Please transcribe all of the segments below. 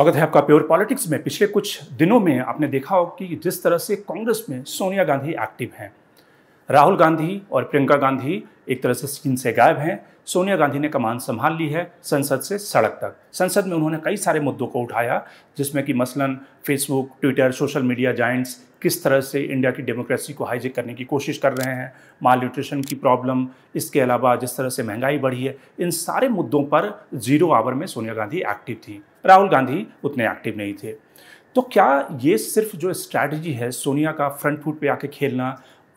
स्वागत है आपका प्योर पॉलिटिक्स में पिछले कुछ दिनों में आपने देखा हो कि जिस तरह से कांग्रेस में सोनिया गांधी एक्टिव हैं राहुल गांधी और प्रियंका गांधी एक तरह से स्क्रीन से गायब हैं सोनिया गांधी ने कमान संभाल ली है संसद से सड़क तक संसद में उन्होंने कई सारे मुद्दों को उठाया जिसमें कि मसलन Facebook Twitter social media giants किस तरह से इंडिया की डेमोक्रेसी को हाईजेक करने की कोशिश कर रहे हैं माल न्यूट्रिशन की प्रॉब्लम इसके अलावा जिस तरह से महंगाई बढ़ी है इन सारे मुद्दों पर जीरो आवर में सोनिया गांधी एक्टिव थी राहुल गांधी उतने एक्टिव नहीं थे तो क्या ये सिर्फ जो स्ट्रैटेजी है सोनिया का फ्रंट फुट पे आके खेलना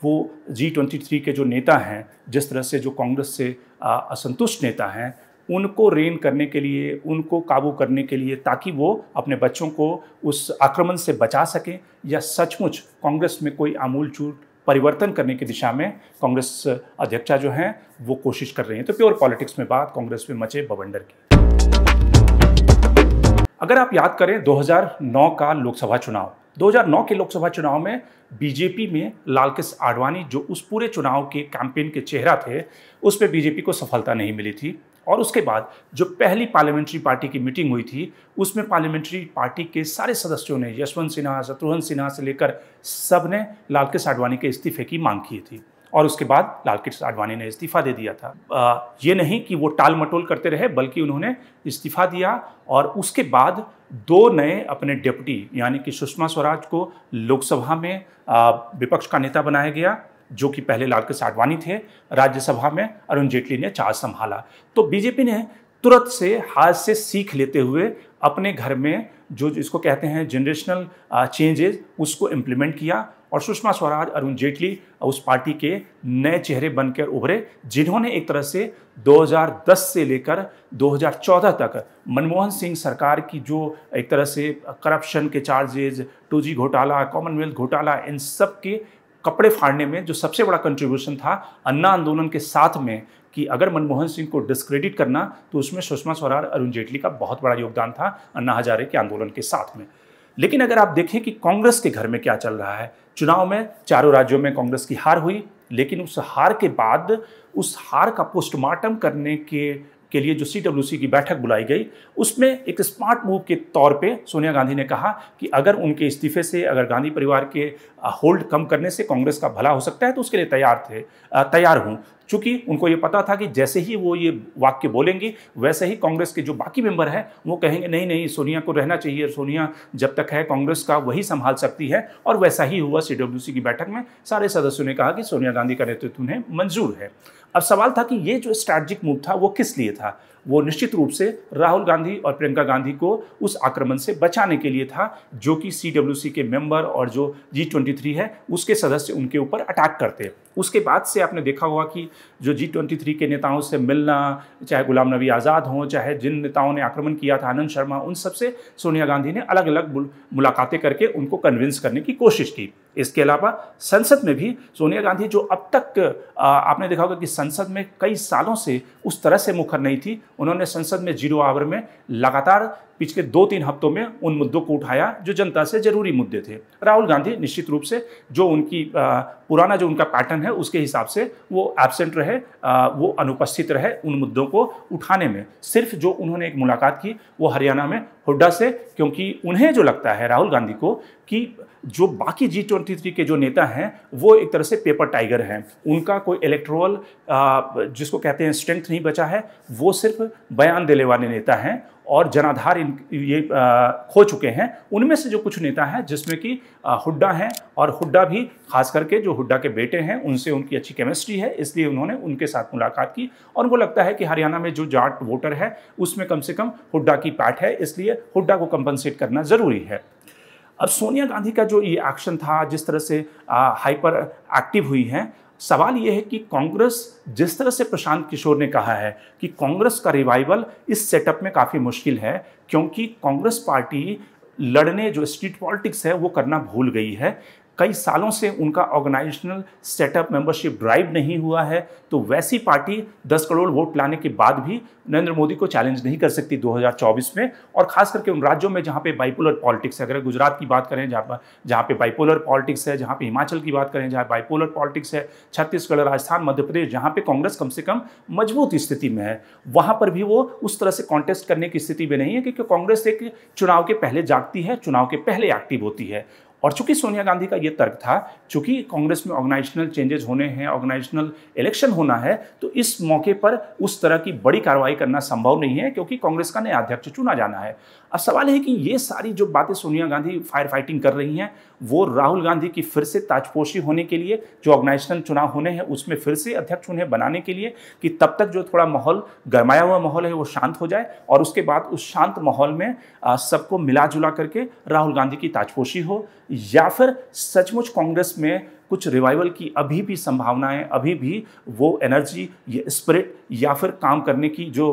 वो जी ट्वेंटी थ्री के जो नेता हैं जिस तरह से जो कांग्रेस से असंतुष्ट नेता हैं उनको रेन करने के लिए उनको काबू करने के लिए ताकि वो अपने बच्चों को उस आक्रमण से बचा सकें या सचमुच कांग्रेस में कोई आमूल चूट परिवर्तन करने की दिशा में कांग्रेस अध्यक्षा जो हैं वो कोशिश कर रही हैं तो प्योर पॉलिटिक्स में बात कांग्रेस में मचे बवंडर की अगर आप याद करें 2009 का लोकसभा चुनाव 2009 के लोकसभा चुनाव में बीजेपी में लालकृष्ण आडवाणी जो उस पूरे चुनाव के कैंपेन के चेहरा थे उस पर बीजेपी को सफलता नहीं मिली थी और उसके बाद जो पहली पार्लियामेंट्री पार्टी की मीटिंग हुई थी उसमें पार्लियामेंट्री पार्टी के सारे सदस्यों ने यशवंत सिन्हा शत्रुघ्न सिन्हा से लेकर सब ने लालकृष्ण आडवाणी के इस्तीफे की मांग की थी और उसके बाद लाल कृष्ण आडवाणी ने इस्तीफा दे दिया था आ, ये नहीं कि वो टाल मटोल करते रहे बल्कि उन्होंने इस्तीफा दिया और उसके बाद दो नए अपने डिप्टी यानी कि सुषमा स्वराज को लोकसभा में विपक्ष का नेता बनाया गया जो कि पहले लालकृष्ण आडवाणी थे राज्यसभा में अरुण जेटली ने चार्ज संभाला तो बीजेपी ने तुरंत से हाथ से सीख लेते हुए अपने घर में जो इसको कहते हैं जनरेशनल चेंजेस उसको इम्प्लीमेंट किया और सुषमा स्वराज अरुण जेटली उस पार्टी के नए चेहरे बनकर उभरे जिन्होंने एक तरह से 2010 से लेकर 2014 तक मनमोहन सिंह सरकार की जो एक तरह से करप्शन के चार्जेज टू जी घोटाला कॉमनवेल्थ घोटाला इन सब के कपड़े फाड़ने में जो सबसे बड़ा कंट्रीब्यूशन था अन्ना आंदोलन के साथ में कि अगर मनमोहन सिंह को डिस्क्रेडिट करना तो उसमें सुषमा स्वराज अरुण जेटली का बहुत बड़ा योगदान था अन्ना हजारे के आंदोलन के साथ में लेकिन अगर आप देखें कि कांग्रेस के घर में क्या चल रहा है चुनाव में चारों राज्यों में कांग्रेस की हार हुई लेकिन उस हार के बाद उस हार का पोस्टमार्टम करने के के लिए जो सी की बैठक बुलाई गई उसमें एक स्मार्ट मूव के तौर पे सोनिया गांधी ने कहा कि अगर उनके इस्तीफे से अगर गांधी परिवार के होल्ड कम करने से कांग्रेस का भला हो सकता है तो उसके लिए तैयार थे तैयार हूँ चूंकि उनको ये पता था कि जैसे ही वो ये वाक्य बोलेंगी वैसे ही कांग्रेस के जो बाकी मेंबर हैं वो कहेंगे नहीं नहीं सोनिया को रहना चाहिए सोनिया जब तक है कांग्रेस का वही संभाल सकती है और वैसा ही हुआ सी की बैठक में सारे सदस्यों ने कहा कि सोनिया गांधी का नेतृत्व उन्हें मंजूर है अब सवाल था कि ये जो स्ट्रैटेजिक मूव था वो किस लिए था वो निश्चित रूप से राहुल गांधी और प्रियंका गांधी को उस आक्रमण से बचाने के लिए था जो कि सी के मेंबर और जो जी ट्वेंटी है उसके सदस्य उनके ऊपर अटैक करते उसके बाद से आपने देखा होगा कि जो जी ट्वेंटी के नेताओं से मिलना चाहे गुलाम नबी आज़ाद हों चाहे जिन नेताओं ने आक्रमण किया था आनंद शर्मा उन सबसे सोनिया गांधी ने अलग अलग मुलाकातें करके उनको कन्विंस करने की कोशिश की इसके अलावा संसद में भी सोनिया गांधी जो अब तक आपने देखा होगा कि संसद में कई सालों से उस तरह से मुखर नहीं थी उन्होंने संसद में जीरो आवर में लगातार पिछले दो तीन हफ्तों में उन मुद्दों को उठाया जो जनता से जरूरी मुद्दे थे राहुल गांधी निश्चित रूप से जो उनकी पुराना जो उनका पैटर्न है उसके हिसाब से वो एबसेंट रहे वो अनुपस्थित रहे उन मुद्दों को उठाने में सिर्फ जो उन्होंने एक मुलाकात की वो हरियाणा में हुड्डा से क्योंकि उन्हें जो लगता है राहुल गांधी को कि जो बाकी जी ट्वेंटी थ्री के जो नेता हैं वो एक तरह से पेपर टाइगर हैं उनका कोई इलेक्ट्रोल जिसको कहते हैं स्ट्रेंथ नहीं बचा है वो सिर्फ बयान देने वाले नेता हैं और जनाधार इन ये आ, खो चुके हैं उनमें से जो कुछ नेता हैं जिसमें कि हुड्डा हैं और हुड्डा भी खास करके जो हुड्डा के बेटे हैं उनसे उनकी अच्छी केमिस्ट्री है इसलिए उन्होंने उनके साथ मुलाकात की और उनको लगता है कि हरियाणा में जो जाट वोटर है उसमें कम से कम हुड्डा की पैठ है इसलिए हुड्डा को कंपनसेट करना ज़रूरी है अब सोनिया गांधी का जो ये एक्शन था जिस तरह से आ, हाइपर एक्टिव हुई है सवाल यह है कि कांग्रेस जिस तरह से प्रशांत किशोर ने कहा है कि कांग्रेस का रिवाइवल इस सेटअप में काफ़ी मुश्किल है क्योंकि कांग्रेस पार्टी लड़ने जो स्ट्रीट पॉलिटिक्स है वो करना भूल गई है कई सालों से उनका ऑर्गेनाइजेशनल सेटअप मेंबरशिप ड्राइव नहीं हुआ है तो वैसी पार्टी 10 करोड़ वोट लाने के बाद भी नरेंद्र मोदी को चैलेंज नहीं कर सकती 2024 में और खास करके उन राज्यों में जहाँ पे बाइपोलर पॉलिटिक्स है अगर गुजरात की बात करें जहाँ पर जहाँ पे बाइपोलर पॉलिटिक्स है जहाँ पे हिमाचल की बात करें जहाँ बाइपोलर पॉलिटिक्स है छत्तीसगढ़ राजस्थान मध्य प्रदेश जहाँ पे कांग्रेस कम से कम मजबूत स्थिति में है वहाँ पर भी वो उस तरह से कॉन्टेस्ट करने की स्थिति में नहीं है क्योंकि कांग्रेस एक चुनाव के पहले जागती है चुनाव के पहले एक्टिव होती है और चूंकि सोनिया गांधी का ये तर्क था चूंकि कांग्रेस में ऑर्गेनाइजेशनल चेंजेस होने हैं ऑर्गेनाइजेशनल इलेक्शन होना है तो इस मौके पर उस तरह की बड़ी कार्रवाई करना संभव नहीं है क्योंकि कांग्रेस का नया अध्यक्ष चुना जाना है अब सवाल है कि ये सारी जो बातें सोनिया गांधी फायर फाइटिंग कर रही हैं वो राहुल गांधी की फिर से ताजपोशी होने के लिए जो ऑर्गेनाइजेशनल चुनाव होने हैं उसमें फिर से अध्यक्ष उन्हें बनाने के लिए कि तब तक जो थोड़ा माहौल गरमाया हुआ माहौल है वो शांत हो जाए और उसके बाद उस शांत माहौल में सबको मिला जुला करके राहुल गांधी की ताजपोशी हो या फिर सचमुच कांग्रेस में कुछ रिवाइवल की अभी भी संभावनाएं अभी भी वो एनर्जी ये स्पिरिट या फिर काम करने की जो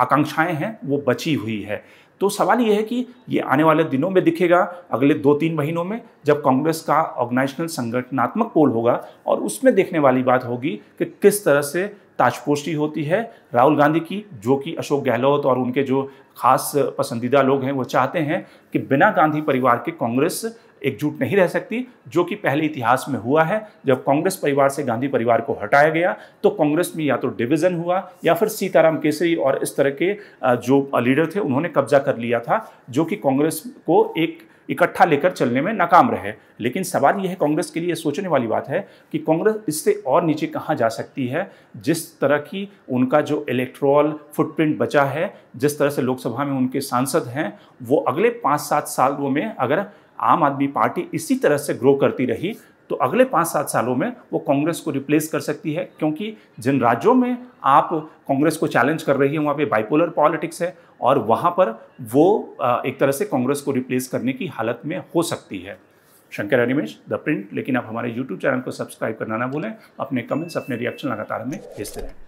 आकांक्षाएं हैं वो बची हुई है तो सवाल ये है कि ये आने वाले दिनों में दिखेगा अगले दो तीन महीनों में जब कांग्रेस का ऑर्गेनाइजेशनल संगठनात्मक पोल होगा और उसमें देखने वाली बात होगी कि किस तरह से ताजपोशी होती है राहुल गांधी की जो कि अशोक गहलोत और उनके जो खास पसंदीदा लोग हैं वो चाहते हैं कि बिना गांधी परिवार के कांग्रेस एकजुट नहीं रह सकती जो कि पहले इतिहास में हुआ है जब कांग्रेस परिवार से गांधी परिवार को हटाया गया तो कांग्रेस में या तो डिवीज़न हुआ या फिर सीताराम केसरी और इस तरह के जो लीडर थे उन्होंने कब्जा कर लिया था जो कि कांग्रेस को एक इकट्ठा लेकर चलने में नाकाम रहे लेकिन सवाल यह है कांग्रेस के लिए सोचने वाली बात है कि कांग्रेस इससे और नीचे कहाँ जा सकती है जिस तरह की उनका जो इलेक्ट्रॉल फुटप्रिंट बचा है जिस तरह से लोकसभा में उनके सांसद हैं वो अगले पाँच सात सालों में अगर आम आदमी पार्टी इसी तरह से ग्रो करती रही तो अगले पाँच सात सालों में वो कांग्रेस को रिप्लेस कर सकती है क्योंकि जिन राज्यों में आप कांग्रेस को चैलेंज कर रही है वहाँ पे बाइपोलर पॉलिटिक्स है और वहाँ पर वो एक तरह से कांग्रेस को रिप्लेस करने की हालत में हो सकती है शंकर अनिमेश द प्रिंट लेकिन आप हमारे यूट्यूब चैनल को सब्सक्राइब करना ना भूलें अपने कमेंट्स अपने रिएक्शन लगातार हमें भेजते रहें